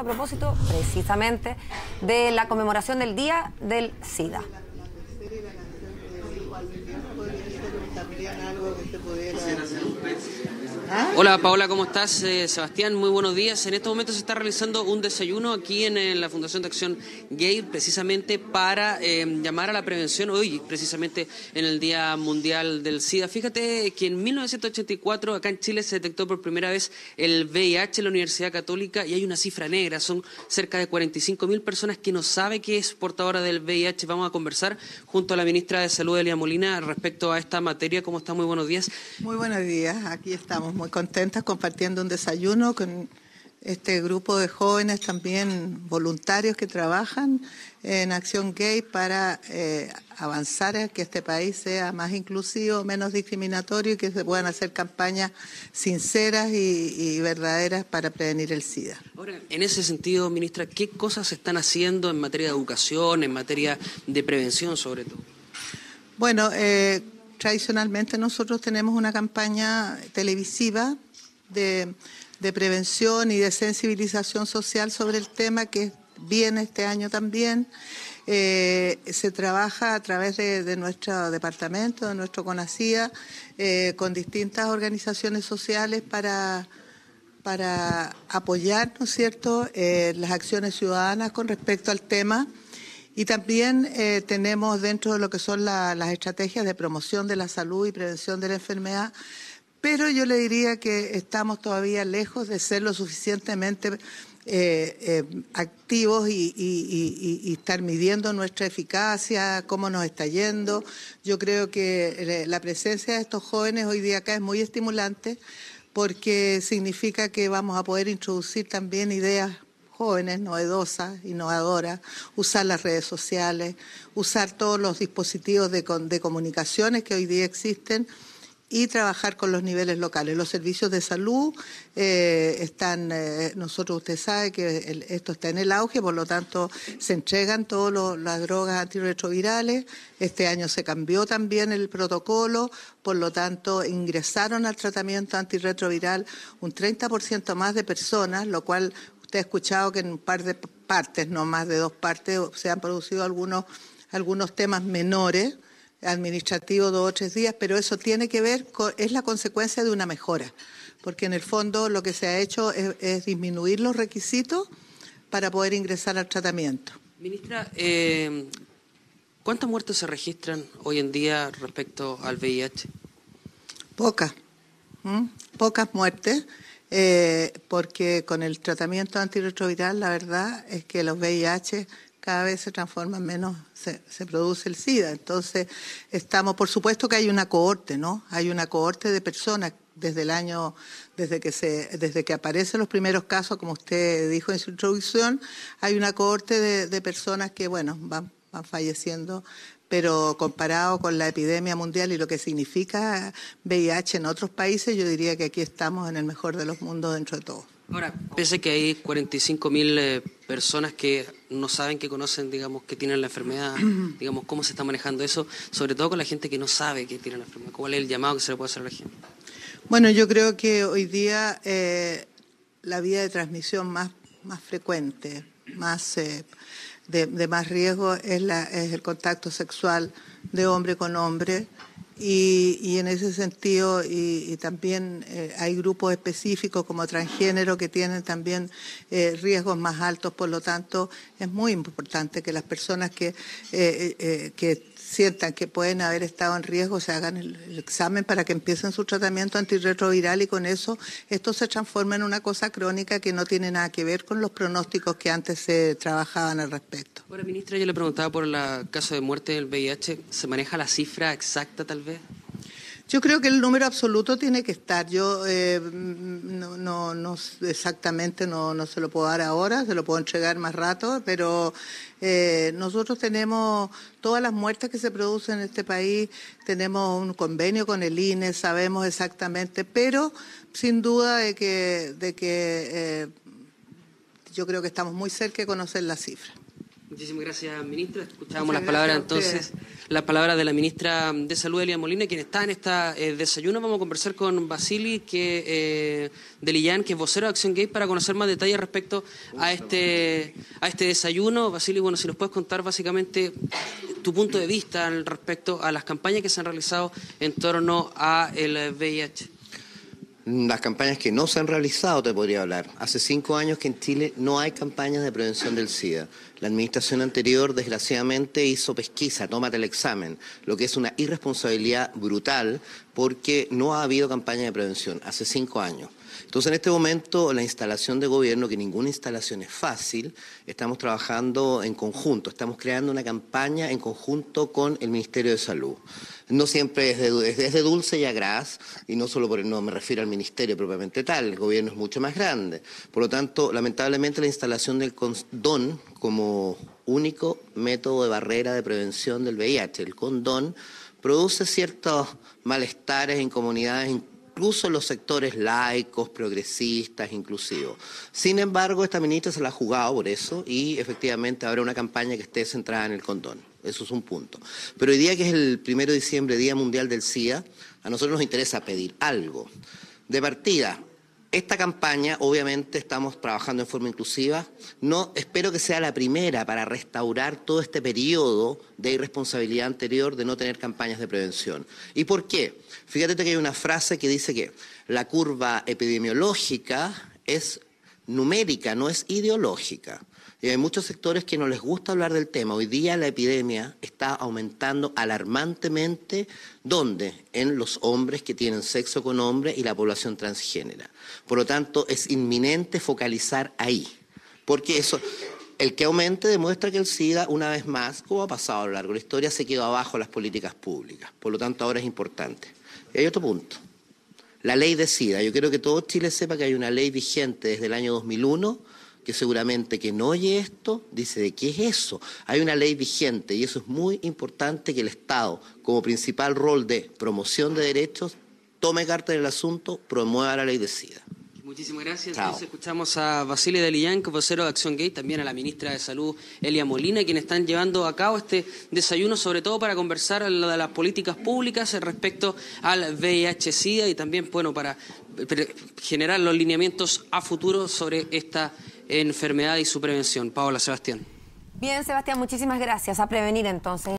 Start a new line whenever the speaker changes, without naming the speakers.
a propósito precisamente de la conmemoración del Día del SIDA.
¿Ah? Hola Paola, ¿cómo estás? Eh, Sebastián, muy buenos días. En estos momentos se está realizando un desayuno aquí en, eh, la Fundación de Acción Gay, precisamente para eh, llamar a la prevención hoy, precisamente en el Día Mundial del SIDA. Fíjate que en 1984 acá en Chile se detectó por primera vez el VIH en la Universidad Católica y hay una cifra negra, son cerca de 45 mil personas que no sabe que es portadora del VIH. Vamos a conversar junto a la ministra de Salud, Elia Molina, respecto a esta materia. ¿Cómo está? Muy buenos días.
Muy buenos días, aquí estamos muy contentas compartiendo un desayuno con este grupo de jóvenes también voluntarios que trabajan en Acción Gay para eh, avanzar a que este país sea más inclusivo, menos discriminatorio y que se puedan hacer campañas sinceras y, verdaderas para prevenir el SIDA.
Ahora, en ese sentido, ministra, ¿qué cosas se están haciendo en materia de educación, en materia de prevención sobre todo?
Bueno, eh, tradicionalmente nosotros tenemos una campaña televisiva de, prevención y de sensibilización social sobre el tema que viene este año también. Eh, se trabaja a través de, nuestro departamento, de nuestro CONACIA, eh, con distintas organizaciones sociales para, apoyar, cierto?, eh, las acciones ciudadanas con respecto al tema. Y también eh, tenemos dentro de lo que son las estrategias de promoción de la salud y prevención de la enfermedad, pero yo le diría que estamos todavía lejos de ser lo suficientemente eh, eh, activos y, estar midiendo nuestra eficacia, cómo nos está yendo. Yo creo que la presencia de estos jóvenes hoy día acá es muy estimulante porque significa que vamos a poder introducir también ideas jóvenes novedosas, innovadoras, usar las redes sociales, usar todos los dispositivos de, comunicaciones que hoy día existen y trabajar con los niveles locales. Los servicios de salud eh, están, eh, nosotros usted sabe que esto está en el auge, por lo tanto se entregan todas las drogas antirretrovirales. Este año se cambió también el protocolo, por lo tanto ingresaron al tratamiento antirretroviral un 30% más de personas, lo cual usted ha escuchado que en un par de partes, no más de dos partes, se han producido algunos, algunos temas menores administrativos dos o tres días, pero eso tiene que ver, es la consecuencia de una mejora, porque en el fondo lo que se ha hecho es, disminuir los requisitos para poder ingresar al tratamiento.
Ministra, eh, ¿cuántas muertes se registran hoy en día respecto al VIH?
Pocas, pocas muertes eh, porque con el tratamiento antirretroviral la verdad es que los VIH cada vez se transforman menos, se, produce el SIDA. Entonces, estamos, por supuesto que hay una cohorte, ¿no? Hay una cohorte de personas desde el año, desde que se, desde que aparecen los primeros casos, como usted dijo en su introducción, hay una cohorte de, de personas que, bueno, van van falleciendo, pero comparado con la epidemia mundial y lo que significa VIH en otros países, yo diría que aquí estamos en el mejor de los mundos dentro de todo.
Ahora, pese que hay 45.000 eh, personas que no saben que conocen, digamos, que tienen la enfermedad, digamos, cómo se está manejando eso, sobre todo con la gente que no sabe que tiene la enfermedad, ¿cuál es el llamado que se le puede hacer a la gente?
Bueno, yo creo que hoy día eh, la vía de transmisión más, más frecuente, más eh, de, más riesgo es el contacto sexual de hombre con hombre y, en ese sentido, y, también eh, hay grupos específicos como transgénero que tienen también eh, riesgos más altos, por lo tanto, es muy importante que las personas que, eh, sientan que pueden haber estado en riesgo se hagan el, examen para que empiecen su tratamiento antirretroviral y con eso esto se transforma en una cosa crónica que no tiene nada que ver con los pronósticos que antes se trabajaban al respecto.
Ahora, ministra, yo le preguntaba por el caso de muerte del VIH. ¿Se maneja la cifra exacta, tal vez?
Yo creo que el número absoluto tiene que estar. Yo eh, no, no, exactamente no, no, se lo puedo dar ahora, se lo puedo entregar más rato, pero eh, nosotros tenemos todas las muertes que se producen en este país, tenemos un convenio con el INE, sabemos exactamente, pero sin duda de que, de que eh, yo creo que estamos muy cerca de conocer la cifra.
Muchísimas gracias, ministra. Escuchábamos las palabras entonces, las palabras de la ministra de Salud, Elia Molina, quien está en este desayuno. Vamos a conversar con Basili que, eh, de Lillán, que es vocero de Acción Gay, para conocer más detalles respecto a este, a este desayuno. Basili, bueno, si nos puedes contar básicamente tu punto de vista respecto a las campañas que se han realizado en torno a el VIH
las campañas que no se han realizado, te podría hablar. Hace cinco años que en Chile no hay campañas de prevención del SIDA. La administración anterior, desgraciadamente, hizo pesquisa, tómate el examen, lo que es una irresponsabilidad brutal porque no ha habido campaña de prevención hace cinco años. Entonces, en este momento, la instalación de gobierno, que ninguna instalación es fácil, estamos trabajando en conjunto, estamos creando una campaña en conjunto con el Ministerio de Salud. No siempre es de, dulce y a gras, y no solo por el, no me refiero al ministerio propiamente tal, el gobierno es mucho más grande. Por lo tanto, lamentablemente la instalación del condón como único método de barrera de prevención del VIH, el condón, produce ciertos malestares en comunidades, incluso los sectores laicos, progresistas, inclusivos. Sin embargo, esta ministra se la ha jugado por eso y efectivamente habrá una campaña que esté centrada en el condón. Eso es un punto. Pero hoy día que es el 1 de diciembre, Día Mundial del SIDA, a nosotros nos interesa pedir algo. De partida, esta campaña, obviamente, estamos trabajando en forma inclusiva. No, espero que sea la primera para restaurar todo este periodo de irresponsabilidad anterior de no tener campañas de prevención. ¿Y por qué? Fíjate que hay una frase que dice que la curva epidemiológica es numérica, no es ideológica. Y hay muchos sectores que no les gusta hablar del tema. Hoy día la epidemia está aumentando alarmantemente, ¿dónde? En los hombres que tienen sexo con hombres y la población transgénera. Por lo tanto, es inminente focalizar ahí, porque eso, el que aumente demuestra que el SIDA, una vez más, como ha pasado a lo largo de la historia, se quedó abajo las políticas públicas. Por lo tanto, ahora es importante. Y hay otro punto. La ley de SIDA. Yo quiero que todo Chile sepa que hay una ley vigente desde el año 2001 que seguramente que no oye esto dice, ¿de qué es eso? Hay una ley vigente y eso es muy importante que el Estado, como principal rol de promoción de derechos, tome carta en el asunto, promueva la ley de SIDA.
Muchísimas gracias. Entonces escuchamos a Basile Lillán, vocero de Acción Gay, también a la ministra de Salud, Elia Molina, quienes están llevando a cabo este desayuno, sobre todo para conversar lo de las políticas públicas respecto al VIH-Sida y también, bueno, para generar los lineamientos a futuro sobre esta enfermedad y su prevención. Paola, Sebastián.
Bien, Sebastián, muchísimas gracias. A prevenir entonces.